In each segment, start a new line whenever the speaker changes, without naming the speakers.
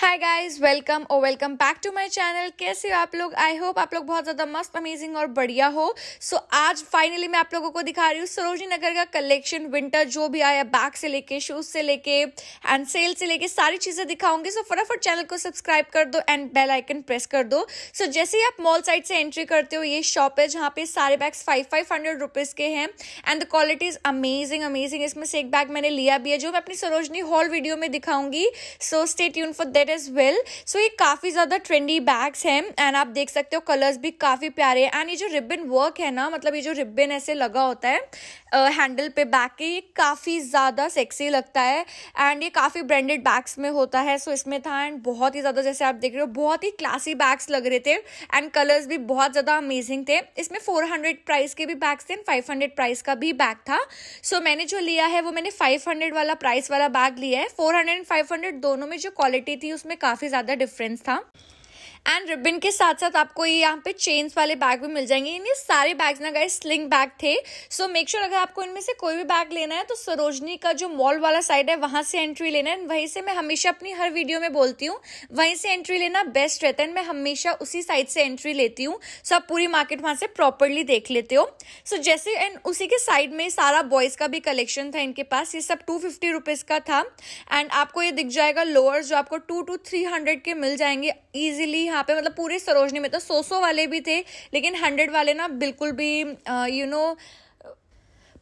हाय guys welcome और welcome back to my channel कैसे हो आप लोग आई होप आप लोग बहुत ज़्यादा मस्त अमेजिंग और बढ़िया हो सो so, आज फाइनली मैं आप लोगों को दिखा रही हूँ सरोजनी नगर का कलेक्शन विंटर जो भी आया बैग से लेके शूज़ से लेके एंड सेल से लेके सारी चीज़ें दिखाऊंगी सो so, फटाफट चैनल को सब्सक्राइब कर दो एंड बेल आइकन प्रेस कर दो सो so, जैसे ही आप मॉल साइड से एंट्री करते हो ये शॉप है जहाँ पे सारे bags five five hundred rupees के हैं and the quality is amazing amazing इसमें से एक बैग मैंने लिया भी है जो मैं अपनी सरोजनी हॉल वीडियो में दिखाऊंगी सो स्टेट यून for that website is well so ये काफ़ी ज़्यादा ट्रेंडी बैग्स हैं एंड आप देख सकते हो कलर्स भी काफ़ी प्यारे हैं एंड ये जो रिबन वर्क है ना मतलब ये जो रिबन ऐसे लगा होता है हैंडल पे बैग के ये काफ़ी ज़्यादा सेक्सी लगता है एंड ये काफ़ी ब्रांडेड बैग्स में होता है सो इसमें था एंड बहुत ही ज़्यादा जैसे आप देख रहे हो बहुत ही क्लासी बैग्स लग रहे थे एंड कलर्स भी बहुत ज़्यादा अमेजिंग थे इसमें 400 प्राइस के भी बैग्स थे एंड हंड्रेड प्राइस का भी बैग था सो so मैंने जो लिया है वो मैंने हंड्रेड वाला प्राइस वाला बैग लिया है हंड्रेड एंड हंड्रेड दोनों में जो क्वालिटी थी उसमें काफ़ी ज़्यादा डिफरेंस था एंड रिबिन के साथ साथ आपको ये यहाँ पे चेन्स वाले बैग भी मिल जाएंगे ये सारे बैग्स ना गए स्लिंग बैग थे सो मेक श्योर अगर आपको इनमें से कोई भी बैग लेना है तो सरोजनी का जो मॉल वाला साइड है वहाँ से एंट्री लेना है वहीं से मैं हमेशा अपनी हर वीडियो में बोलती हूँ वहीं से एंट्री लेना बेस्ट रहता है मैं हमेशा उसी साइड से एंट्री लेती हूँ सो आप पूरी मार्केट वहाँ से प्रॉपरली देख लेते हो सो so, जैसे एंड उसी के साइड में सारा बॉयज़ का भी कलेक्शन था इनके पास ये सब टू फिफ्टी रुपीज़ का था एंड आपको ये दिख जाएगा लोअर्स जो आपको टू टू थ्री हंड्रेड के मिल जाएंगे ईजिली यहाँ पे मतलब पूरे सरोजनी में तो सौ सौ वाले भी थे लेकिन हंड्रेड वाले ना बिल्कुल भी यू नो you know,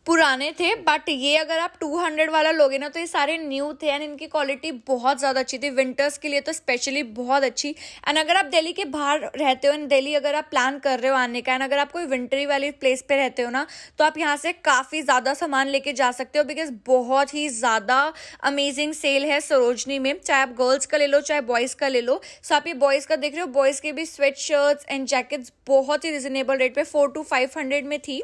पुराने थे बट ये अगर आप 200 वाला लोगे ना तो ये सारे न्यू थे एंड इनकी क्वालिटी बहुत ज़्यादा अच्छी थी विंटर्स के लिए तो स्पेशली बहुत अच्छी एंड अगर आप दिल्ली के बाहर रहते हो एंड दिल्ली अगर आप प्लान कर रहे हो आने का एंड अगर आप कोई विंटरी वाली प्लेस पे रहते हो ना तो आप यहाँ से काफ़ी ज़्यादा सामान लेके जा सकते हो बिकॉज बहुत ही ज़्यादा अमेजिंग सेल है सरोजनी में चाहे आप गर्ल्स का ले लो चाहे बॉयज़ का ले लो सो आप ये बॉयज़ का देख रहे हो बॉयज़ के भी स्वेट शर्ट्स एंड जैकेट्स बहुत ही रिजनेबल रेट पर फोर टू फाइव हंड्रेड में थी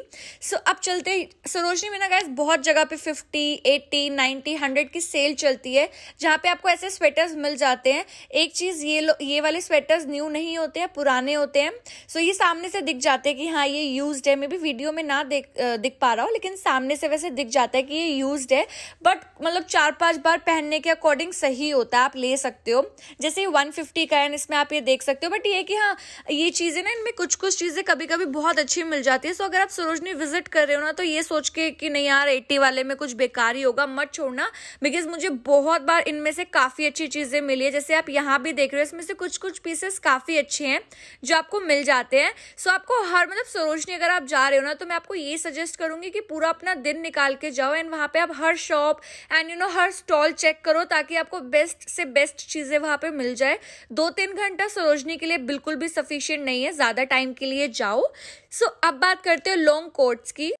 सो अब चलते सरोज सरोजनी में ना गैस बहुत जगह पे 50, 80, 90, 100 की सेल चलती है जहाँ पे आपको ऐसे स्वेटर्स मिल जाते हैं एक चीज़ ये लो ये वाले स्वेटर्स न्यू नहीं होते हैं पुराने होते हैं सो ये सामने से दिख जाते हैं कि हाँ ये यूज है मैं भी वीडियो में ना देख दिख पा रहा हूँ लेकिन सामने से वैसे दिख जाता है कि ये यूज है बट मतलब चार पाँच बार पहनने के अकॉर्डिंग सही होता है आप ले सकते हो जैसे वन का है इसमें आप ये देख सकते हो बट ये कि हाँ ये चीज़ें ना इनमें कुछ कुछ चीज़ें कभी कभी बहुत अच्छी मिल जाती है सो अगर आप सरोजनी विजिट कर रहे हो ना तो ये सोच के के कि नहीं यार एट्टी वाले में कुछ बेकार ही होगा मत छोड़ना बिकॉज मुझे बहुत बार इनमें से काफ़ी अच्छी चीज़ें मिली है जैसे आप यहाँ भी देख रहे हो इसमें से कुछ कुछ पीसेस काफ़ी अच्छे हैं जो आपको मिल जाते हैं सो आपको हर मतलब सरोजनी अगर आप जा रहे हो ना तो मैं आपको ये सजेस्ट करूँगी कि पूरा अपना दिन निकाल के जाओ एंड वहाँ पर आप हर शॉप एंड यू नो हर स्टॉल चेक करो ताकि आपको बेस्ट से बेस्ट चीज़ें वहाँ पर मिल जाए दो तीन घंटा सरोजनी के लिए बिल्कुल भी सफिशियंट नहीं है ज़्यादा टाइम के लिए जाओ सो so, अब बात करते हो लॉन्ग कोट्स की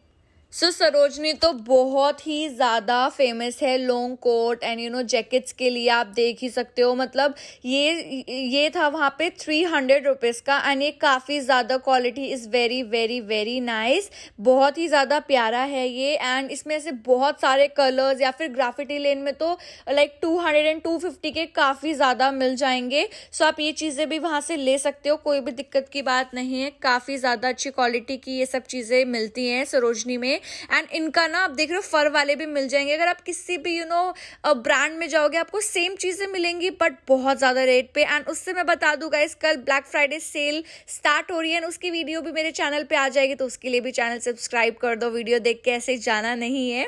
सो so, सरोजनी तो बहुत ही ज़्यादा फेमस है long coat and you know jackets के लिए आप देख ही सकते हो मतलब ये ये था वहाँ पे थ्री हंड्रेड रुपीज़ का एंड ये काफ़ी ज़्यादा quality is very very very nice बहुत ही ज़्यादा प्यारा है ये एंड इसमें से बहुत सारे कलर्स या फिर ग्राफिटी लेन में तो like two hundred and two fifty के काफ़ी ज़्यादा मिल जाएंगे सो so, आप ये चीज़ें भी वहाँ से ले सकते हो कोई भी दिक्कत की बात नहीं है काफ़ी ज़्यादा अच्छी क्वालिटी की ये सब चीज़ें मिलती हैं सरोजनी में एंड इनका ना आप देख रहे हो फर वाले भी मिल जाएंगे अगर आप किसी भी यू नो ब्रांड में जाओगे आपको सेम चीज़ें मिलेंगी बट बहुत ज़्यादा रेट पे एंड उससे मैं बता दूंगा इस कल ब्लैक फ्राइडे सेल स्टार्ट हो रही है उसकी वीडियो भी मेरे चैनल पर आ जाएगी तो उसके लिए भी चैनल सब्सक्राइब कर दो वीडियो देख के ऐसे जाना नहीं है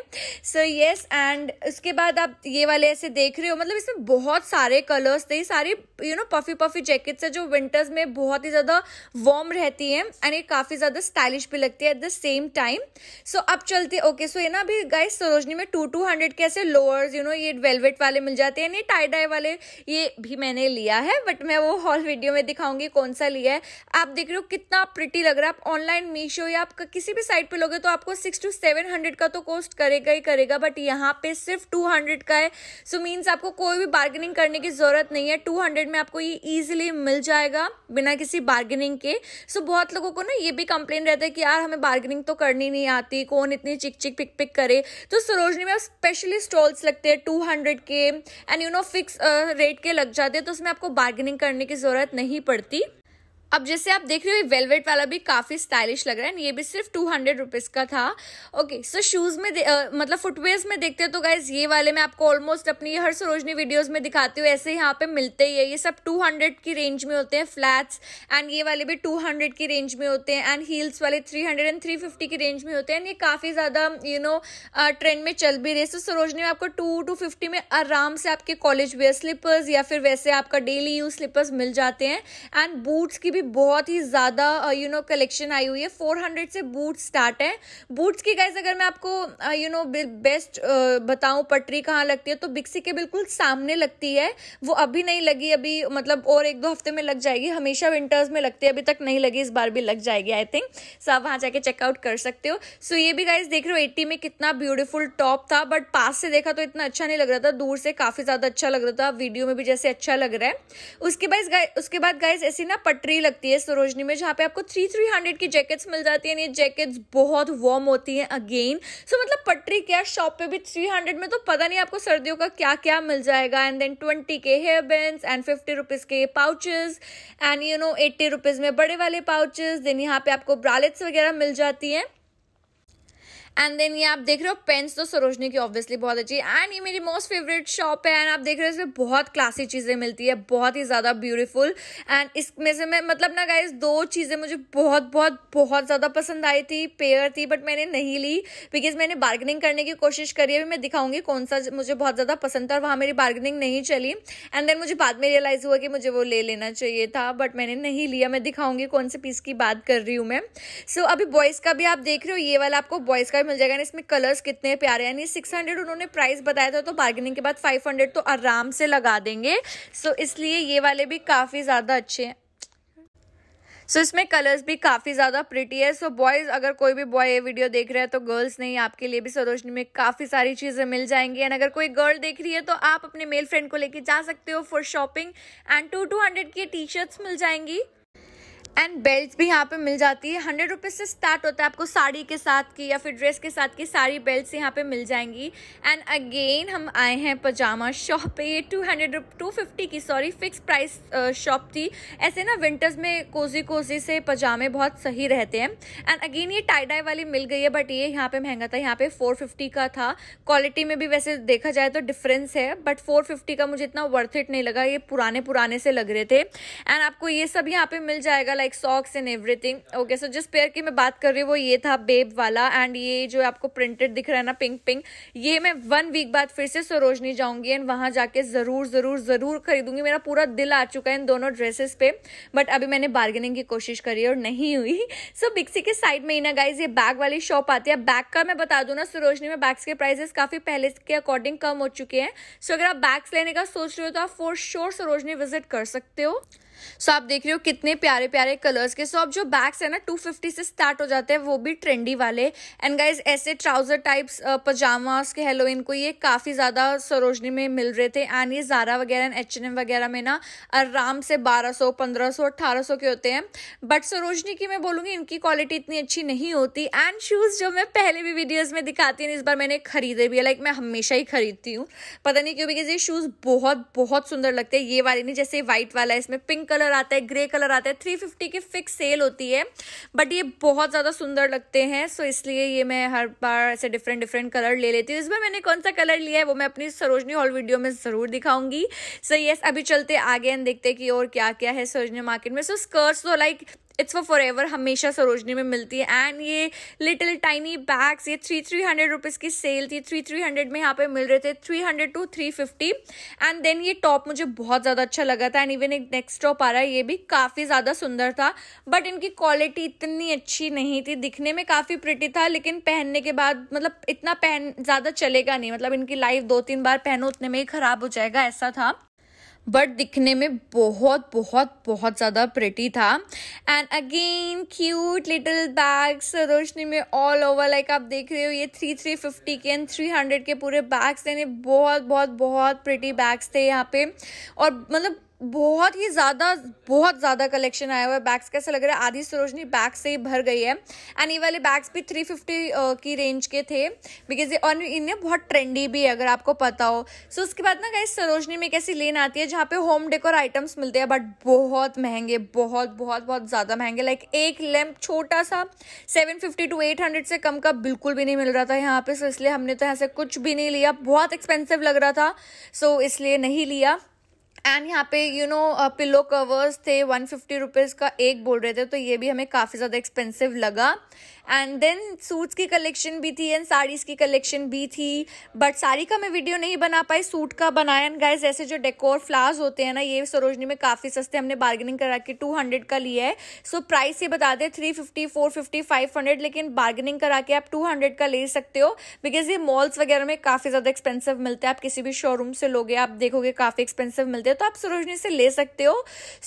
सो येस एंड उसके बाद आप ये वाले ऐसे देख रहे हो मतलब इसमें बहुत सारे कलर्स थे सारे you know puffy puffy jackets है जो विंटर्स में बहुत ही ज़्यादा वार्म रहती है एंड ये काफ़ी ज़्यादा स्टाइलिश भी लगती है at the same time so अब चलते ओके सो ये ना अभी गाइस सरोजनी में टू टू हंड्रेड के ऐसे लोअर्स यू नो ये वेलवेट वाले मिल जाते हैं नहीं टाई डाई वाले ये भी मैंने लिया है बट मैं वो हॉल वीडियो में दिखाऊंगी कौन सा लिया है आप देख रहे हो कितना प्रिटी लग रहा है आप ऑनलाइन मीशो या आप किसी भी साइट पे लोगे तो आपको सिक्स टू सेवन हंड्रेड का तो कॉस्ट करेगा ही करेगा बट यहाँ पे सिर्फ टू हंड्रेड का है सो so मीन्स आपको कोई भी बार्गेनिंग करने की ज़रूरत नहीं है टू हंड्रेड में आपको ये ईजिली मिल जाएगा बिना किसी बार्गेनिंग के सो so बहुत लोगों को ना ये भी कंप्लेन रहता है कि यार हमें बार्गेनिंग तो करनी नहीं आती कौन इतनी चिक चिक पिक पिक करे तो सरोजनी में आप स्पेशली स्टॉल्स लगते हैं टू हंड्रेड के and you know fix rate के लग जाते हैं तो उसमें आपको बार्गेनिंग करने की ज़रूरत नहीं पड़ती अब जैसे आप देख रहे हो ये वेलवेट वाला भी काफ़ी स्टाइलिश लग रहा है ये भी सिर्फ टू हंड्रेड रुपीज़ का था ओके सो शूज़ में आ, मतलब फुटवेयर में देखते हो तो गाइज ये वाले मैं आपको ऑलमोस्ट अपनी हर सरोजनी वीडियोज़ में दिखाती हूँ ऐसे यहाँ पे मिलते ही है ये सब टू हंड्रेड की रेंज में होते हैं फ्लैट्स एंड ये वाले भी टू हंड्रेड की रेंज में होते हैं एंड हील्स वाले three hundred and three fifty की रेंज में होते हैं एंड ये काफ़ी ज़्यादा यू नो ट्रेंड में चल भी रहे सो सरोजनी में आपको टू टू फिफ्टी में आराम से आपके कॉलेज वेयर स्लीपर्स या फिर वैसे आपका डेली यूज स्लीपर्स मिल जाते हैं एंड बूट्स की भी की बहुत ही ज़्यादा यू नो कलेक्शन आई हुई है फोर हंड्रेड से बूट्स स्टार्ट हैं बूट्स की गाइज अगर मैं आपको यू नो बेस्ट बताऊँ पटरी कहाँ लगती है तो बिक्सी के बिल्कुल सामने लगती है वो अभी नहीं लगी अभी मतलब और एक दो हफ्ते में लग जाएगी हमेशा विंटर्स में लगती है अभी तक नहीं लगी इस बार भी लग जाएगी आई थिंक सो आप वहाँ जाके चेकआउट कर सकते हो सो ये भी गाइज देख रहे हो एट्टी में कितना ब्यूटिफुल टॉप था बट पास से देखा तो इतना अच्छा नहीं लग रहा था दूर से काफ़ी ज़्यादा अच्छा लग रहा था वीडियो में भी जैसे अच्छा लग रहा है उसके बाद उसके बाद गाइज ऐसी ना पटरी लगती है सरोजनी में जहाँ पे आपको थ्री थ्री हंड्रेड की जैकेट्स मिल जाती हैं ये जैकेट्स बहुत वॉर्म होती हैं अगेन सो मतलब पटरी क्या शॉप पे भी थ्री हंड्रेड में तो पता नहीं आपको सर्दियों का क्या क्या मिल जाएगा एंड देन ट्वेंटी के hair band and fifty rupees के pouches and you know eighty rupees में बड़े वाले पाउचेज देन यहाँ पे आपको ब्रालेट्स वगैरह मिल जाती हैं एंड देन ये आप देख रहे हो पेन्स तो सरोजनी की ऑब्वियसली बहुत अच्छी एंड ये मेरी मोस्ट फेवरेट शॉप है एंड आप देख रहे हो इसमें बहुत क्लासी चीज़ें मिलती है बहुत ही ज़्यादा ब्यूटीफुल एंड इसमें से मैं मतलब ना गाइज दो चीज़ें मुझे बहुत बहुत बहुत ज़्यादा पसंद आई थी पेयर थी बट मैंने नहीं ली बिकॉज मैंने बार्गेनिंग करने की कोशिश करी अभी मैं दिखाऊंगी कौन सा मुझे बहुत ज़्यादा पसंद था और वहाँ मेरी बार्गेनिंग नहीं चली एंड देन मुझे बाद में रियलाइज़ हुआ कि मुझे वो ले लेना चाहिए था बट मैंने नहीं लिया मैं दिखाऊंगी कौन से पीस की बात कर रही हूँ मैं सो so, अभी बॉयज़ का भी आप देख रहे हो ये वाला आपको बॉयज़ का मिल जाएगा इसमें कलर्स कितने प्यारे यानी सिक्स हंड्रेड उन्होंने प्राइस बताया था तो बार्गेनिंग के बाद फाइव हंड्रेड तो आराम से लगा देंगे सो so, इसलिए ये वाले भी काफ़ी ज़्यादा अच्छे हैं सो so, इसमें कलर्स भी काफ़ी ज़्यादा प्रिटी है सो so, बॉयज़ अगर कोई भी बॉय ये वीडियो देख रहा है तो गर्ल्स नहीं आपके लिए भी सरोजनी में काफ़ी सारी चीज़ें मिल जाएंगी एंड अगर कोई गर्ल देख रही है तो आप अपने मेल फ्रेंड को लेके जा सकते हो for shopping and two two hundred की टी शर्ट्स मिल जाएंगी एंड बेल्ट भी यहाँ पे मिल जाती है हंड्रेड रुपीज़ से स्टार्ट होता है आपको साड़ी के साथ की या फिर ड्रेस के साथ की सारी बेल्ट यहाँ पे मिल जाएंगी एंड अगेन हम आए हैं पजामा शॉप पे ये टू हंड्रेड टू फिफ्टी की सॉरी फिक्स प्राइस शॉप थी ऐसे ना विंटर्स में कोजी कोजी से पजामे बहुत सही रहते हैं एंड अगेन ये टाइडाई वाली मिल गई है बट ये यहाँ पे महंगा था यहाँ पे फोर फिफ्टी का था क्वालिटी में भी वैसे देखा जाए तो डिफरेंस है बट फोर फिफ्टी का मुझे इतना वर्थ इट नहीं लगा ये पुराने पुराने से लग रहे थे एंड आपको ये सब यहाँ पे मिल जाएगा like socks and everything okay so जिस पेयर की मैं बात कर रही हूँ वो ये था बेब वाला एंड ये जो आपको प्रिंटेड दिख रहा है ना पिंक पिंक ये मैं वन वीक बाद फिर से सरोजनी जाऊंगी एंड वहां जाके ज़रूर ज़रूर ज़रूर खरीदूंगी मेरा पूरा दिल आ चुका है इन दोनों ड्रेसेस पे बट अभी मैंने बार्गेनिंग की कोशिश करी और नहीं हुई सो so, बिक्सी के साइड में ही ना गाइज ये बैग वाली शॉप आती है बैग का मैं बता दू ना सरोजनी में बैग्स के प्राइसेस काफ़ी पहले के अकॉर्डिंग कम हो चुके हैं सो so, अगर आप बैग्स लेने का सोच रहे हो तो आप फोर श्योर सरोजनी विजिट कर सकते हो सो so, आप देख रहे हो कितने प्यारे प्यारे कलर्स के सो so, अब जो बैग्स है ना 250 से स्टार्ट हो जाते हैं वो भी ट्रेंडी वाले एंड गाइज ऐसे ट्राउजर टाइप्स पजामास के हेलोइन इनको ये काफ़ी ज़्यादा सरोजनी में मिल रहे थे एंड ये जारा वगैरह एंड एच H&M वगैरह में ना आराम से 1200 1500 1800 के होते हैं बट सरोजनी की मैं बोलूंगी इनकी क्वालिटी इतनी अच्छी नहीं होती एंड शूज़ जो मैं पहले भी वीडियोज़ में दिखाती हूँ इस बार मैंने खरीदे भी है लाइक मैं हमेशा ही खरीदती हूँ पता नहीं क्यों बिकॉज ये शूज़ बहुत बहुत सुंदर लगते हैं ये वाले नहीं जैसे व्हाइट वाला है इसमें पिंक पिंक कलर आता है ग्रे कलर आता है थ्री फिफ्टी की फिक्स सेल होती है बट ये बहुत ज़्यादा सुंदर लगते हैं सो इसलिए ये मैं हर बार ऐसे डिफरेंट डिफरेंट कलर ले लेती हूँ इसमें मैंने कौन सा कलर लिया है वो मैं अपनी सरोजनी हॉल वीडियो में ज़रूर दिखाऊंगी सो so, येस yes, अभी चलते आगे एंड देखते हैं कि और क्या क्या है सरोजनी मार्केट में सो so, स्कर्ट्स तो like it's for forever हमेशा सरोजनी में मिलती है एंड ये लिटिल टाइनी बैग्स ये थ्री थ्री हंड्रेड रुपीज़ की सेल थी थ्री थ्री हंड्रेड में यहाँ पे मिल रहे थे three hundred two three fifty and then ये टॉप मुझे बहुत ज़्यादा अच्छा लगा था एंड इवन एक नेक्स्ट टॉप आ रहा है ये भी काफ़ी ज़्यादा सुंदर था बट इनकी क्वालिटी इतनी अच्छी नहीं थी दिखने में काफ़ी प्रिटी था लेकिन पहनने के बाद मतलब इतना पहन ज़्यादा चलेगा नहीं मतलब इनकी लाइफ दो तीन बार पहनो उतने में ही ख़राब हो जाएगा ऐसा था बट दिखने में बहुत बहुत बहुत ज़्यादा प्रिटी था and again cute little bags रोशनी में ऑल ओवर लाइक आप देख रहे हो ये थ्री थ्री फिफ्टी के एंड थ्री हंड्रेड के पूरे बैग्स थे बहुत बहुत बहुत प्रिटी बैग्स थे यहाँ पे और मतलब बहुत ही ज़्यादा बहुत ज़्यादा कलेक्शन आया हुआ है बैग्स कैसा लग रहा है आधी सरोजनी बैग से ही भर गई है एंड ये वाले बैग्स भी 350 uh, की रेंज के थे बिकॉज और इन्हें बहुत ट्रेंडी भी है अगर आपको पता हो सो so, उसके बाद ना कहीं सरोजनी में कैसी लेन आती है जहाँ पे होम डेकोर आइटम्स मिलते हैं बट बहुत महंगे बहुत बहुत बहुत ज़्यादा महंगे लाइक like, एक लैम्प छोटा सा seven fifty to eight hundred से कम का बिल्कुल भी नहीं मिल रहा था यहाँ पे सो so, इसलिए हमने तो यहाँ कुछ भी नहीं लिया बहुत एक्सपेंसिव लग रहा था सो so, इसलिए नहीं लिया एंड यहाँ पे यू नो पिलो कवर्स थे वन फिफ्टी रुपीज़ का एक बोल रहे थे तो ये भी हमें काफ़ी ज़्यादा एक्सपेंसिव लगा एंड देन सूट्स की कलेक्शन भी थी एंड साड़ीज़ की कलेक्शन भी थी बट साड़ी का मैं वीडियो नहीं बना पाई सूट का बनाया एंड गाइज ऐसे जो डेकोर फ्लावर्स होते हैं ना ये सरोजनी में काफ़ी सस्ते हमने बार्गेनिंग करा के टू हंड्रेड का लिया है सो so, प्राइस ये बता दें three fifty four fifty five hundred लेकिन बार्गेनिंग करा के आप टू हंड्रेड का ले सकते हो बिकॉज ये मॉल्स वगैरह में काफ़ी ज़्यादा एक्सपेंसिव मिलते हैं आप किसी भी शोरूम से लोगे आप देखोगे काफ़ी एक्सपेंसिव मिलते हैं तो आप सरोजनी से ले सकते हो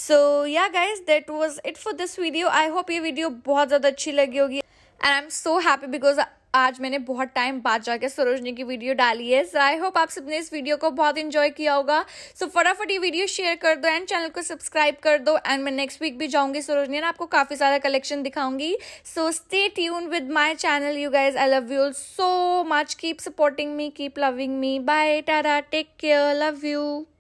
so yeah guys that was it for this video I hope ये वीडियो बहुत ज़्यादा अच्छी लगी होगी and I am so happy because आज मैंने बहुत टाइम बाद जाके सरोजनी की वीडियो डाली है सो आई होप आप सबने इस वीडियो को बहुत इन्जॉय किया होगा सो so, फटाफट ये वीडियो शेयर कर दो एंड चैनल को सब्सक्राइब कर दो एंड मैं नेक्स्ट वीक भी जाऊंगी सरोजनी एंड आपको काफ़ी सारा कलेक्शन दिखाऊंगी so stay tune with my channel you guys I love you so much keep supporting me keep loving me bye टारा टेक केयर लव यू